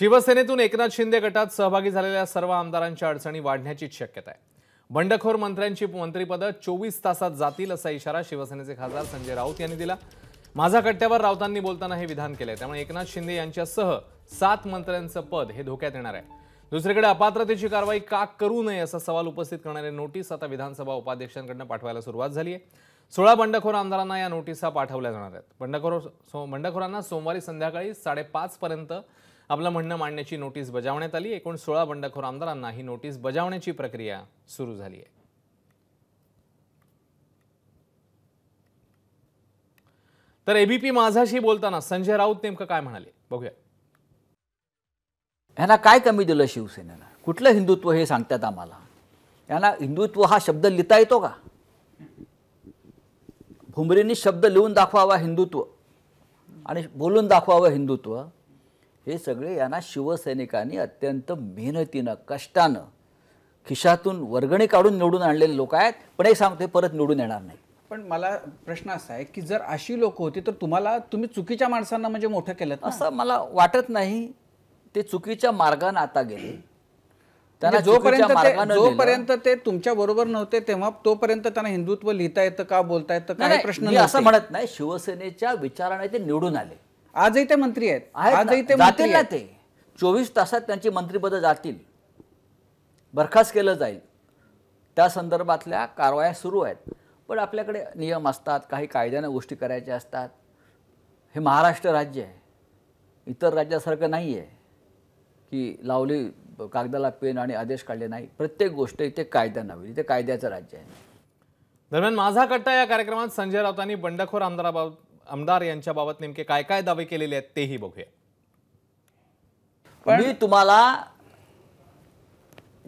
शिवसेनेतून एकनाथ शिंदे गटात सहभागी झालेल्या सर्व आमदारांच्या अडचणी वाढण्याचीच शक्यता आहे बंडखोर मंत्र्यांची मंत्रिपदं चोवीस तासात जातील असा इशारा शिवसेनेचे खासदार संजय राऊत यांनी दिला माझा कट्ट्यावर राऊतांनी बोलताना हे विधान केलंय त्यामुळे एकनाथ शिंदे यांच्यासह सात मंत्र्यांचं पद हे धोक्यात येणार आहे दुसरीकडे अपात्रतेची कारवाई का करू नये असा सवाल उपस्थित करणारे नोटीस आता विधानसभा उपाध्यक्षांकडनं पाठवायला सुरुवात झाली आहे सोळा बंडखोर आमदारांना या नोटिसा पाठवल्या जाणार आहेत बंडखोर बंडखोरांना सोमवारी संध्याकाळी साडेपाच पर्यंत आपलं म्हणणं मांडण्याची नोटीस बजावण्यात आली एकूण सोळा बंडखोर आमदारांना ही नोटीस बजावण्याची प्रक्रिया सुरू झाली आहे तर एबीपी माझाशी बोलताना संजय राऊत नेमकं काय म्हणाले बघूया यांना काय कमी दिलं शिवसेनेला कुठलं हिंदुत्व हे सांगतात आम्हाला यांना हिंदुत्व हा शब्द लिहिता येतो का भुमरींनी शब्द लिहून दाखवावा हिंदुत्व आणि बोलून दाखवावं हिंदुत्व हे सगळे यांना शिवसैनिकांनी अत्यंत मेहनतीनं कष्टानं खिशातून वर्गणी काढून निवडून आणलेले लोक आहेत पण हे सांगते परत निवडून येणार नाही पण मला प्रश्न असा आहे की जर अशी लोक होती तर तुम्हाला तुम्ही चुकीच्या माणसांना म्हणजे मोठं केलं असं मला वाटत नाही ते चुकीच्या मार्गानं आता गेले त्यांना म्हणजे जोपर्यंत जोपर्यंत ते तुमच्या बरोबर नव्हते तेव्हा तोपर्यंत त्यांना हिंदुत्व लिहिता येतं का बोलता येतं काय प्रश्न असं म्हणत नाही शिवसेनेच्या विचाराने ते निवडून आले आजही ते मंत्री आहेत आजही ते मंत्री ते चोवीस तासात त्यांची मंत्रिपद जातील बरखास्त केलं जाईल त्या संदर्भातल्या कारवाया सुरू आहेत पण आपल्याकडे नियम असतात काही कायद्याने गोष्टी करायच्या असतात हे महाराष्ट्र राज्य आहे इतर राज्यासारखं नाही आहे की लावली कागदाला पेन आणि आदेश काढले नाही प्रत्येक गोष्ट इथे कायदा नव्हे इथे कायद्याचं राज्य आहे दरम्यान माझा कट्टा या कार्यक्रमात संजय राऊतांनी बंडखोर आमदाराबाबत आमदार बाबत नेमके काय काय दावे केलेले आहेत तेही बघूया मी तुम्हाला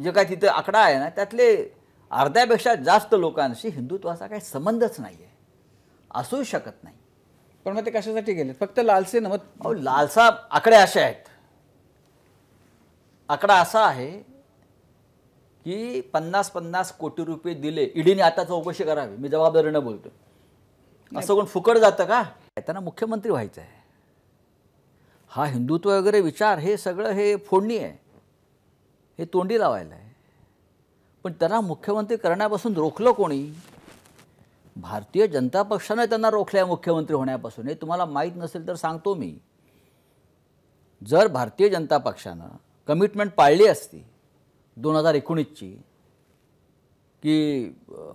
जे काय तिथे आकडा आहे ना त्यातले अर्ध्यापेक्षा जास्त लोकांशी हिंदुत्वाचा काही संबंधच नाही असू शकत नाही पण मग ते कशासाठी गेले फक्त लालसे न लालसा आकडे असे आहेत आकडा असा आहे की पन्नास पन्नास कोटी रुपये दिले ईडीने आता चौकशी करावी मी जबाबदारीनं बोलतो असं कोण फुकट जातं का त्यांना मुख्यमंत्री व्हायचं आहे हा हिंदुत्व वगैरे विचार हे सगळं हे फोडणी आहे हे तोंडी लावायला आहे पण त्यांना मुख्यमंत्री करण्यापासून रोखलं कोणी भारतीय जनता पक्षानं त्यांना रोखलं आहे मुख्यमंत्री होण्यापासून हे तुम्हाला माहीत नसेल तर सांगतो मी जर भारतीय जनता पक्षानं कमिटमेंट पाळली असती दोन हजार एकोणीसची की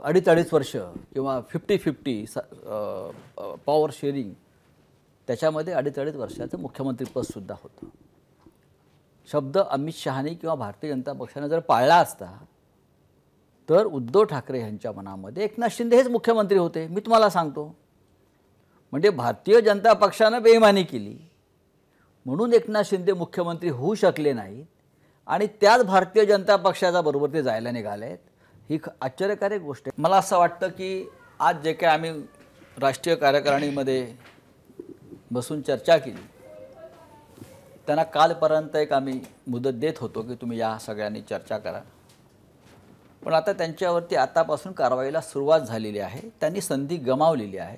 अडीच अडीच वर्ष किंवा फिफ्टी फिफ्टी स पॉवर शेअरिंग त्याच्यामध्ये अडीच अडीच वर्षाचं मुख्यमंत्रीपदसुद्धा होतं शब्द अमित शहाने किंवा भारतीय जनता पक्षाने जर पाळला असता तर उद्धव ठाकरे यांच्या मनामध्ये एकनाथ शिंदे हेच मुख्यमंत्री होते मी तुम्हाला सांगतो म्हणजे भारतीय जनता पक्षानं बेमानी केली म्हणून एकनाथ शिंदे मुख्यमंत्री होऊ शकले नाहीत आणि त्याच भारतीय जनता पक्षाच्या बरोबर ते जायला निघाले आहेत ही आश्चर्यकारक गोष्ट आहे मला असं वाटतं की आज जे काय आम्ही राष्ट्रीय कार्यकारिणीमध्ये बसून चर्चा केली त्यांना कालपर्यंत एक आम्ही मुदत देत होतो की तुम्ही या सगळ्यांनी चर्चा करा पण आता त्यांच्यावरती आतापासून कारवाईला सुरुवात झालेली आहे त्यांनी संधी गमावलेली आहे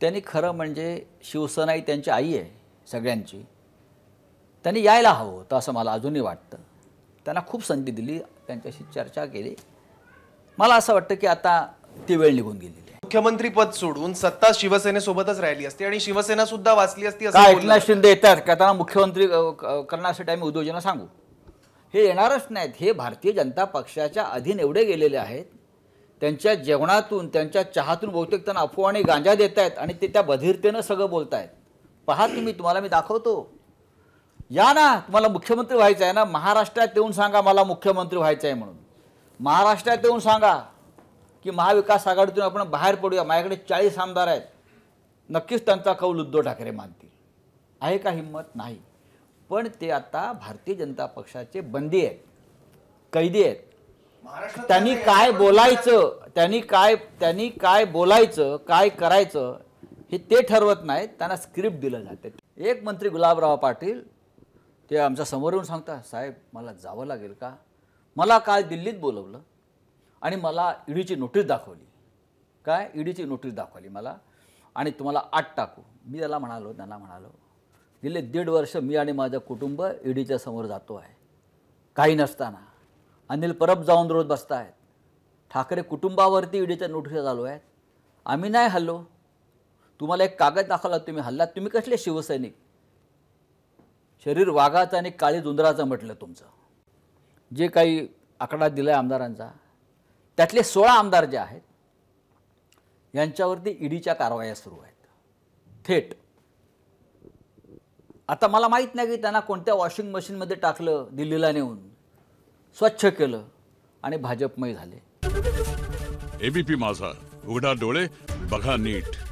त्यांनी खरं म्हणजे शिवसेना ही त्यांची आई आहे सगळ्यांची त्यांनी यायला हवं होतं असं मला अजूनही वाटतं त्यांना खूप संधी दिली त्यांच्याशी चर्चा केली मला असं वाटतं की आता ती वेळ निघून गेली मुख्यमंत्री पद सोडून सत्ता शिवसेनेसोबतच राहिली असती आणि शिवसेना सुद्धा वाचली असती असं एकनाथ शिंदे येतात का त्यांना मुख्यमंत्री करण्यासाठी आम्ही उद्योजना सांगू हे येणारच नाहीत हे भारतीय जनता पक्षाच्या अधीन एवढे गेलेले आहेत त्यांच्या जेवणातून त्यांच्या चहातून बहुतेक त्यांना अफवा आणि गांजा देत आहेत आणि ते त्या बधीरतेनं सगळं बोलतायत पहा तुम्ही तुम्हाला मी दाखवतो या ना तुम्हाला मुख्यमंत्री व्हायचं आहे ना महाराष्ट्रात येऊन सांगा मला मुख्यमंत्री व्हायचं आहे म्हणून महाराष्ट्रात येऊन सांगा की महाविकास आघाडीतून आपण बाहेर पडूया माझ्याकडे चाळीस आमदार आहेत नक्कीच त्यांचा कौल उद्धव ठाकरे मानतील आहे का हिंमत नाही पण ते आता भारतीय जनता पक्षाचे बंदी आहेत कैदी आहेत त्यांनी काय बोलायचं त्यांनी काय त्यांनी काय बोलायचं काय करायचं हे ते ठरवत नाहीत त्यांना स्क्रिप्ट दिलं जाते एक मंत्री गुलाबराव पाटील ते आमच्या समोर येऊन सांगता साहेब मला जावं लागेल का मला काल दिल्लीत बोलवलं आणि मला ईडीची नोटीस दाखवली काय ईडीची नोटीस दाखवली मला आणि तुम्हाला आठ टाकू मी त्याला म्हणालो त्यांना म्हणालो गेले दीड वर्ष मी आणि माझं कुटुंब ईडीच्या समोर जातो आहे काही नसताना अनिल परब जाऊन रोज बसत आहेत ठाकरे कुटुंबावरती ईडीच्या नोटीस चालू आहेत आम्ही नाही हल्लो तुम्हाला एक कागद दाखवला तुम्ही हल्लात तुम्ही कसले शिवसैनिक शरीर वाघाचं आणि काळी जुंदराचं म्हटलं तुमचं जे काही आकडा दिला आहे आमदारांचा त्यातले सोळा आमदार जे आहेत यांच्यावरती ईडीच्या कारवाया सुरू आहेत थेट आता मला माहीत नाही की त्यांना कोणत्या वॉशिंग मशीनमध्ये टाकलं दिल्लीला नेऊन स्वच्छ केलं आणि भाजपमय झाले एबीपी माझा उघडा डोळे बघा नीट